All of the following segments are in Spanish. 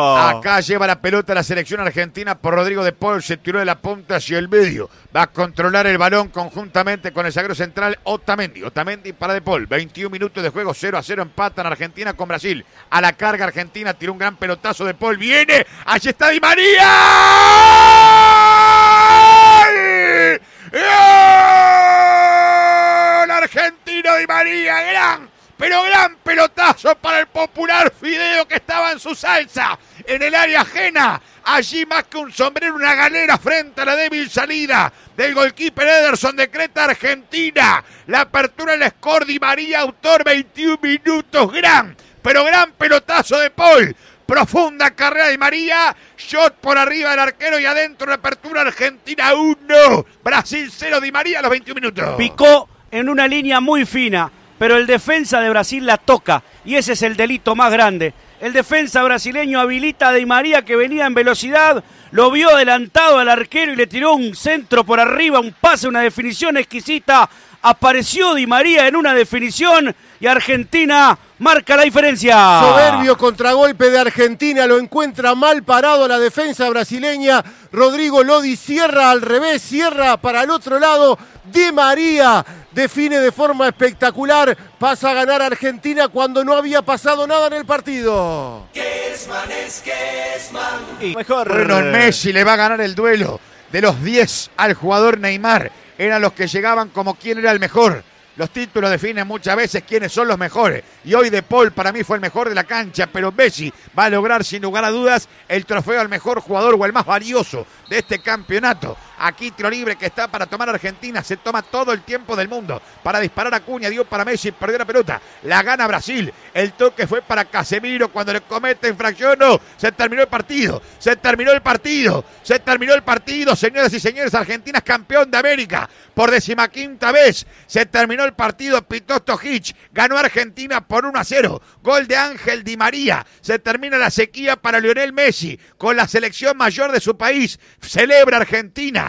Acá lleva la pelota la selección argentina por Rodrigo de Paul, se tiró de la punta hacia el medio. Va a controlar el balón conjuntamente con el sagro central Otamendi. Otamendi para de Paul. 21 minutos de juego, 0 a 0 empatan Argentina con Brasil. A la carga Argentina tiró un gran pelotazo de Paul. Viene, allí está Di María. Argentino argentino Di María, gran pero gran pelotazo para el popular Fideo que estaba en su salsa, en el área ajena. Allí más que un sombrero, una galera frente a la débil salida del golkeeper Ederson de Argentina. La apertura del score Di María, autor 21 minutos, gran, pero gran pelotazo de Paul profunda carrera de María, shot por arriba del arquero y adentro la apertura Argentina 1, Brasil 0 Di María a los 21 minutos. Picó en una línea muy fina pero el defensa de Brasil la toca y ese es el delito más grande. El defensa brasileño habilita a Di María que venía en velocidad, lo vio adelantado al arquero y le tiró un centro por arriba, un pase, una definición exquisita. Apareció Di María en una definición y Argentina marca la diferencia. Soberbio contragolpe de Argentina, lo encuentra mal parado la defensa brasileña. Rodrigo Lodi cierra al revés, cierra para el otro lado. Di María define de forma espectacular, pasa a ganar Argentina cuando no había pasado nada en el partido. es mejor. Messi le va a ganar el duelo de los 10 al jugador Neymar. Eran los que llegaban como quién era el mejor. Los títulos definen muchas veces quiénes son los mejores. Y hoy De Paul para mí fue el mejor de la cancha, pero Messi va a lograr sin lugar a dudas el trofeo al mejor jugador o al más valioso de este campeonato. Aquí tiro que está para tomar Argentina. Se toma todo el tiempo del mundo para disparar a Cuña. Dio para Messi, perdió la pelota. La gana Brasil. El toque fue para Casemiro cuando le comete infracción. No, se terminó el partido. Se terminó el partido. Se terminó el partido, señoras y señores. Argentina es campeón de América por decimaquinta vez. Se terminó el partido. Pitosto Hitch ganó Argentina por 1 a 0. Gol de Ángel Di María. Se termina la sequía para Lionel Messi con la selección mayor de su país. Celebra Argentina.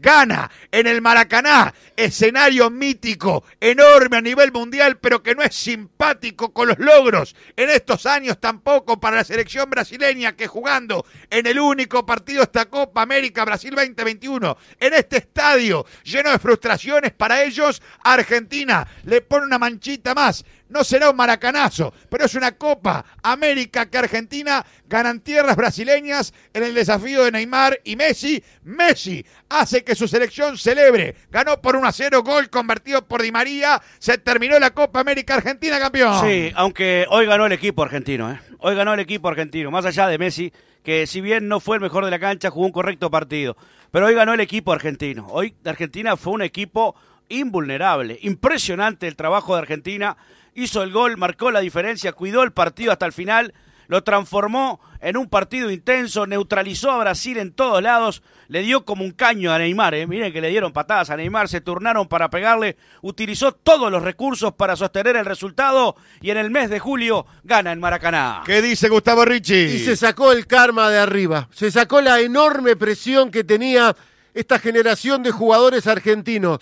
gana en el Maracaná, escenario mítico, enorme a nivel mundial, pero que no es simpático con los logros en estos años tampoco para la selección brasileña que jugando en el único partido esta Copa América Brasil 2021 en este estadio lleno de frustraciones para ellos, Argentina le pone una manchita más no será un maracanazo, pero es una Copa América que Argentina ganan tierras brasileñas en el desafío de Neymar y Messi. Messi hace que su selección celebre. Ganó por 1 a 0, gol convertido por Di María. Se terminó la Copa América Argentina, campeón. Sí, aunque hoy ganó el equipo argentino, ¿eh? Hoy ganó el equipo argentino, más allá de Messi, que si bien no fue el mejor de la cancha, jugó un correcto partido. Pero hoy ganó el equipo argentino. Hoy Argentina fue un equipo invulnerable. Impresionante el trabajo de Argentina. Hizo el gol, marcó la diferencia, cuidó el partido hasta el final lo transformó en un partido intenso, neutralizó a Brasil en todos lados, le dio como un caño a Neymar, ¿eh? miren que le dieron patadas a Neymar, se turnaron para pegarle, utilizó todos los recursos para sostener el resultado y en el mes de julio gana en Maracaná. ¿Qué dice Gustavo Ricci? Y se sacó el karma de arriba, se sacó la enorme presión que tenía esta generación de jugadores argentinos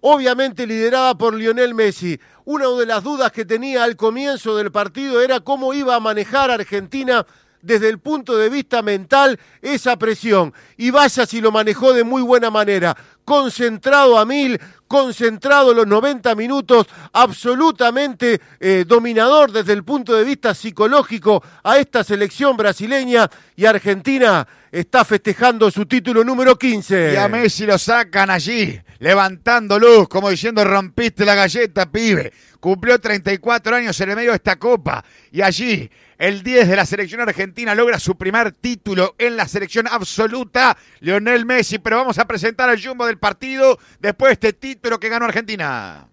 obviamente liderada por Lionel Messi. Una de las dudas que tenía al comienzo del partido era cómo iba a manejar Argentina desde el punto de vista mental esa presión. Y vaya si lo manejó de muy buena manera, concentrado a mil, concentrado los 90 minutos, absolutamente eh, dominador desde el punto de vista psicológico a esta selección brasileña y Argentina está festejando su título número 15. Y a Messi lo sacan allí, levantando como diciendo rompiste la galleta, pibe. Cumplió 34 años en el medio de esta copa y allí el 10 de la selección argentina logra su primer título en la selección absoluta, Lionel Messi. Pero vamos a presentar al jumbo del partido después de este título pero que ganó Argentina.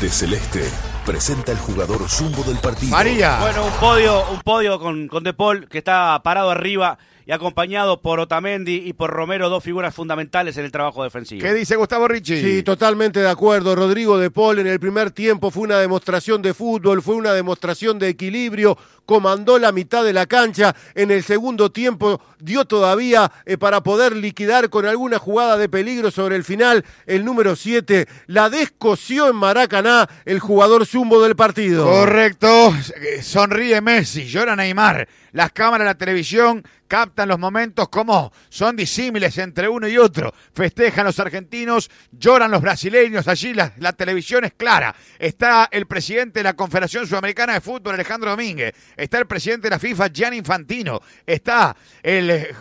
De Celeste presenta el jugador zumbo del partido. María. Bueno, un podio, un podio con, con De Paul que está parado arriba y acompañado por Otamendi y por Romero, dos figuras fundamentales en el trabajo defensivo. ¿Qué dice Gustavo Ricci? Sí, totalmente de acuerdo. Rodrigo de Paul en el primer tiempo fue una demostración de fútbol, fue una demostración de equilibrio, comandó la mitad de la cancha. En el segundo tiempo dio todavía eh, para poder liquidar con alguna jugada de peligro sobre el final el número 7. La descosió en Maracaná el jugador zumbo del partido. Correcto. Eh, sonríe Messi, llora Neymar. Las cámaras, de la televisión captan los momentos como son disímiles entre uno y otro. Festejan los argentinos, lloran los brasileños. Allí la, televisión es clara. Está el presidente de la Confederación Sudamericana de Fútbol, Alejandro Domínguez. Está el presidente de la FIFA, Gianni Infantino. Está el, eh,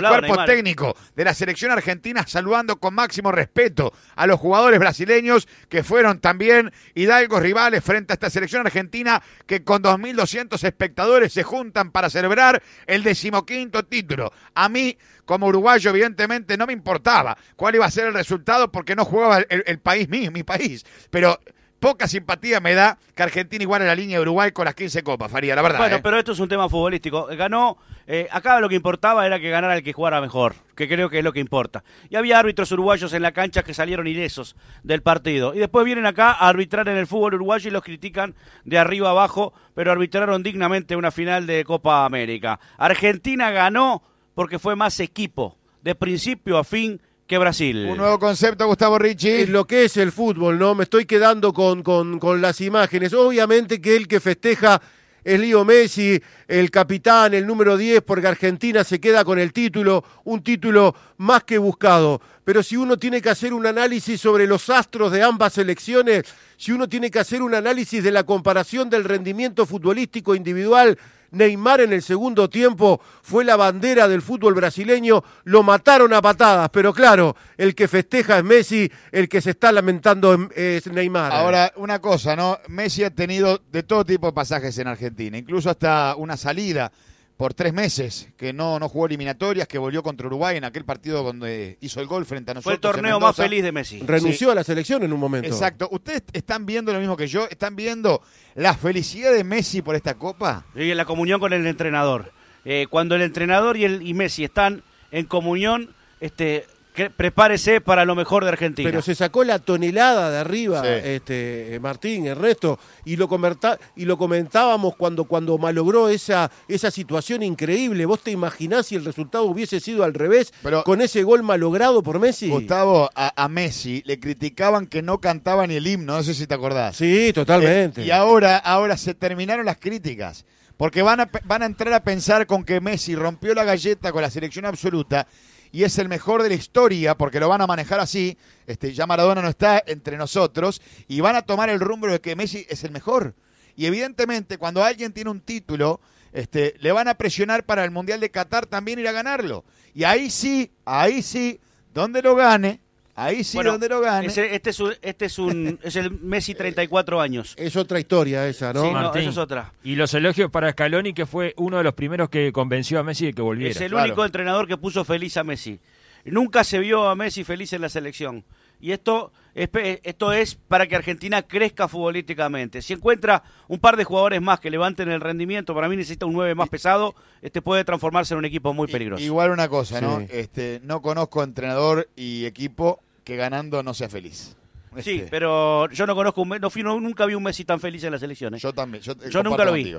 cuerpo técnico de la selección argentina saludando con máximo respeto a los jugadores brasileños que fueron también hidalgos rivales frente a esta selección argentina que con 2.200 espectadores se juntan para celebrar el decimoquinto título. A mí, como uruguayo, evidentemente no me importaba cuál iba a ser el resultado porque no jugaba el, el país mío, mi país. Pero poca simpatía me da que Argentina iguale la línea de Uruguay con las 15 copas, Faría, la verdad. Bueno, ¿eh? pero esto es un tema futbolístico. Ganó, eh, acá lo que importaba era que ganara el que jugara mejor, que creo que es lo que importa. Y había árbitros uruguayos en la cancha que salieron ilesos del partido. Y después vienen acá a arbitrar en el fútbol uruguayo y los critican de arriba abajo, pero arbitraron dignamente una final de Copa América. Argentina ganó porque fue más equipo, de principio a fin que Brasil. Un nuevo concepto, Gustavo Ricci. Es lo que es el fútbol, ¿no? Me estoy quedando con, con, con las imágenes. Obviamente que el que festeja es Leo Messi, el capitán, el número 10, porque Argentina se queda con el título, un título más que buscado. Pero si uno tiene que hacer un análisis sobre los astros de ambas selecciones, si uno tiene que hacer un análisis de la comparación del rendimiento futbolístico individual Neymar en el segundo tiempo fue la bandera del fútbol brasileño, lo mataron a patadas, pero claro, el que festeja es Messi, el que se está lamentando es Neymar. Ahora, una cosa, ¿no? Messi ha tenido de todo tipo de pasajes en Argentina, incluso hasta una salida por tres meses, que no, no jugó eliminatorias, que volvió contra Uruguay en aquel partido donde hizo el gol frente a nosotros. Fue el torneo más feliz de Messi. Renunció a la selección en un momento. Exacto. ¿Ustedes están viendo lo mismo que yo? ¿Están viendo la felicidad de Messi por esta copa? Y la comunión con el entrenador. Eh, cuando el entrenador y, el, y Messi están en comunión, este, prepárese para lo mejor de Argentina. Pero se sacó la tonelada de arriba, este, eh, Martín, el resto, y lo, y lo comentábamos cuando, cuando malogró esa, esa situación increíble. ¿Vos te imaginás si el resultado hubiese sido al revés Pero, con ese gol malogrado por Messi? Gustavo, a, Messi le criticaban que no cantaba ni el himno, no sé si te acordás. Sí, totalmente. Eh, y ahora, ahora se terminaron las críticas porque van a, van a entrar a pensar con que Messi rompió la galleta con la selección absoluta y es el mejor de la historia porque lo van a manejar así. Este, ya Maradona no está entre nosotros y van a tomar el rumbo de que Messi es el mejor. Y evidentemente cuando alguien tiene un título, este, le van a presionar para el Mundial de Qatar también ir a ganarlo. Y ahí sí, ahí sí, donde lo gane, Ahí sí donde no gane. este es un, este es un es el Messi 34 años. Es otra historia esa, ¿no? Sí, no es otra. Y los elogios para Scaloni que fue uno de los primeros que convenció a Messi de que volviera. Es el único entrenador que puso feliz a Messi. Nunca se vio a Messi feliz en la selección. Y esto es, esto es para que Argentina crezca futbolísticamente. Si encuentra un par de jugadores más que levanten el rendimiento, para mí necesita un 9 más pesado, este puede transformarse en un equipo muy peligroso. Igual una cosa, ¿no? Este, no conozco entrenador y equipo que ganando no sea feliz. Sí, este. pero yo no conozco, un, no nunca vi un Messi tan feliz en las elecciones. ¿eh? Yo también. Yo, eh, nunca lo vi.